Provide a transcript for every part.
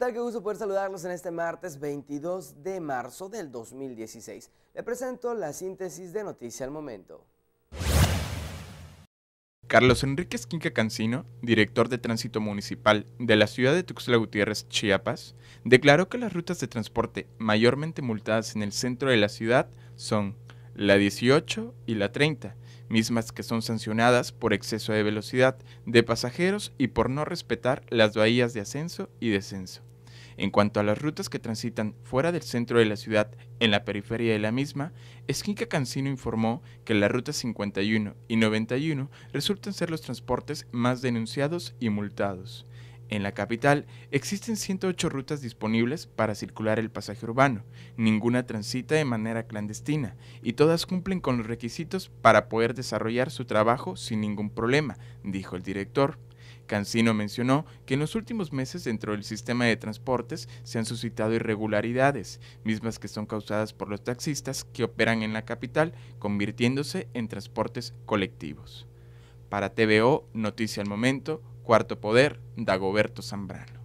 tal? Qué gusto poder saludarlos en este martes 22 de marzo del 2016. Le presento la síntesis de Noticia al Momento. Carlos Enríquez Quinca Cancino, director de Tránsito Municipal de la ciudad de Tuxtla Gutiérrez, Chiapas, declaró que las rutas de transporte mayormente multadas en el centro de la ciudad son la 18 y la 30, mismas que son sancionadas por exceso de velocidad de pasajeros y por no respetar las bahías de ascenso y descenso. En cuanto a las rutas que transitan fuera del centro de la ciudad en la periferia de la misma, Esquinca Cancino informó que las rutas 51 y 91 resultan ser los transportes más denunciados y multados. En la capital existen 108 rutas disponibles para circular el pasaje urbano, ninguna transita de manera clandestina y todas cumplen con los requisitos para poder desarrollar su trabajo sin ningún problema, dijo el director. Cancino mencionó que en los últimos meses dentro del sistema de transportes se han suscitado irregularidades, mismas que son causadas por los taxistas que operan en la capital, convirtiéndose en transportes colectivos. Para TVO, Noticia al Momento, Cuarto Poder, Dagoberto Zambrano.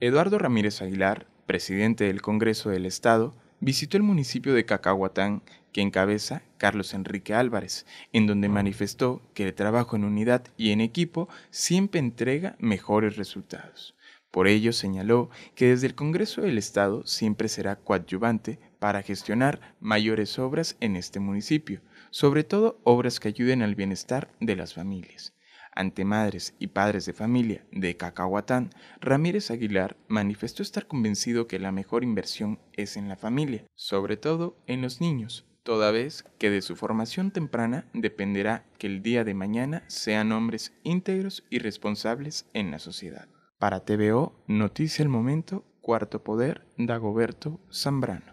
Eduardo Ramírez Aguilar, presidente del Congreso del Estado, visitó el municipio de Cacahuatán, que encabeza Carlos Enrique Álvarez, en donde ah. manifestó que el trabajo en unidad y en equipo siempre entrega mejores resultados. Por ello señaló que desde el Congreso del Estado siempre será coadyuvante para gestionar mayores obras en este municipio, sobre todo obras que ayuden al bienestar de las familias. Ante madres y padres de familia de Cacahuatán, Ramírez Aguilar manifestó estar convencido que la mejor inversión es en la familia, sobre todo en los niños, toda vez que de su formación temprana dependerá que el día de mañana sean hombres íntegros y responsables en la sociedad. Para TVO, Noticia el Momento, Cuarto Poder, Dagoberto Zambrano.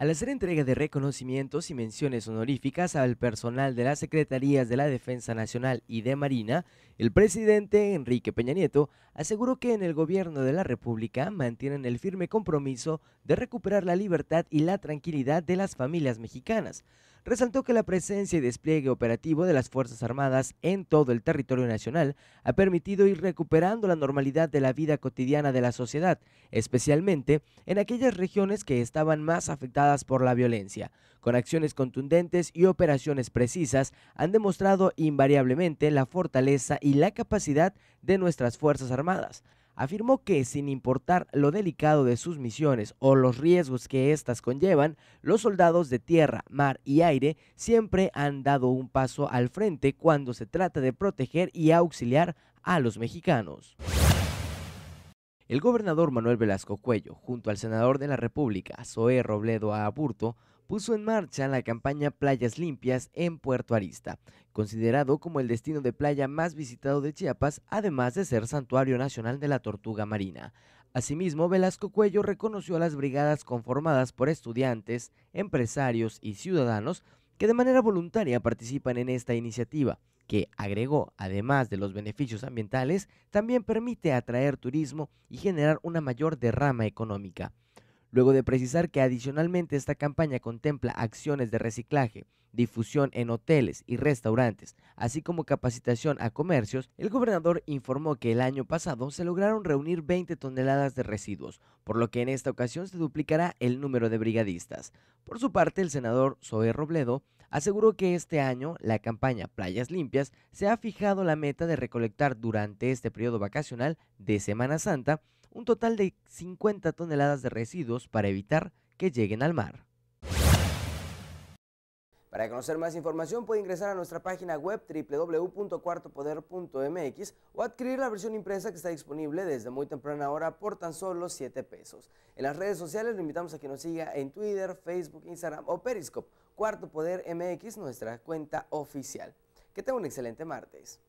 Al hacer entrega de reconocimientos y menciones honoríficas al personal de las Secretarías de la Defensa Nacional y de Marina, el presidente Enrique Peña Nieto aseguró que en el gobierno de la República mantienen el firme compromiso de recuperar la libertad y la tranquilidad de las familias mexicanas, resaltó que la presencia y despliegue operativo de las Fuerzas Armadas en todo el territorio nacional ha permitido ir recuperando la normalidad de la vida cotidiana de la sociedad, especialmente en aquellas regiones que estaban más afectadas por la violencia. Con acciones contundentes y operaciones precisas, han demostrado invariablemente la fortaleza y la capacidad de nuestras Fuerzas Armadas afirmó que sin importar lo delicado de sus misiones o los riesgos que éstas conllevan, los soldados de tierra, mar y aire siempre han dado un paso al frente cuando se trata de proteger y auxiliar a los mexicanos. El gobernador Manuel Velasco Cuello, junto al senador de la República, Zoé Robledo Aburto, puso en marcha la campaña Playas Limpias en Puerto Arista, considerado como el destino de playa más visitado de Chiapas, además de ser santuario nacional de la tortuga marina. Asimismo, Velasco Cuello reconoció a las brigadas conformadas por estudiantes, empresarios y ciudadanos que de manera voluntaria participan en esta iniciativa, que agregó, además de los beneficios ambientales, también permite atraer turismo y generar una mayor derrama económica luego de precisar que adicionalmente esta campaña contempla acciones de reciclaje, difusión en hoteles y restaurantes, así como capacitación a comercios, el gobernador informó que el año pasado se lograron reunir 20 toneladas de residuos, por lo que en esta ocasión se duplicará el número de brigadistas. Por su parte, el senador Zoe Robledo aseguró que este año la campaña Playas Limpias se ha fijado la meta de recolectar durante este periodo vacacional de Semana Santa un total de 50 toneladas de residuos para evitar que lleguen al mar. Para conocer más información puede ingresar a nuestra página web www.cuartopoder.mx o adquirir la versión impresa que está disponible desde muy temprana hora por tan solo 7 pesos. En las redes sociales le invitamos a que nos siga en Twitter, Facebook, Instagram o Periscope. Cuarto Poder MX, nuestra cuenta oficial. Que tenga un excelente martes.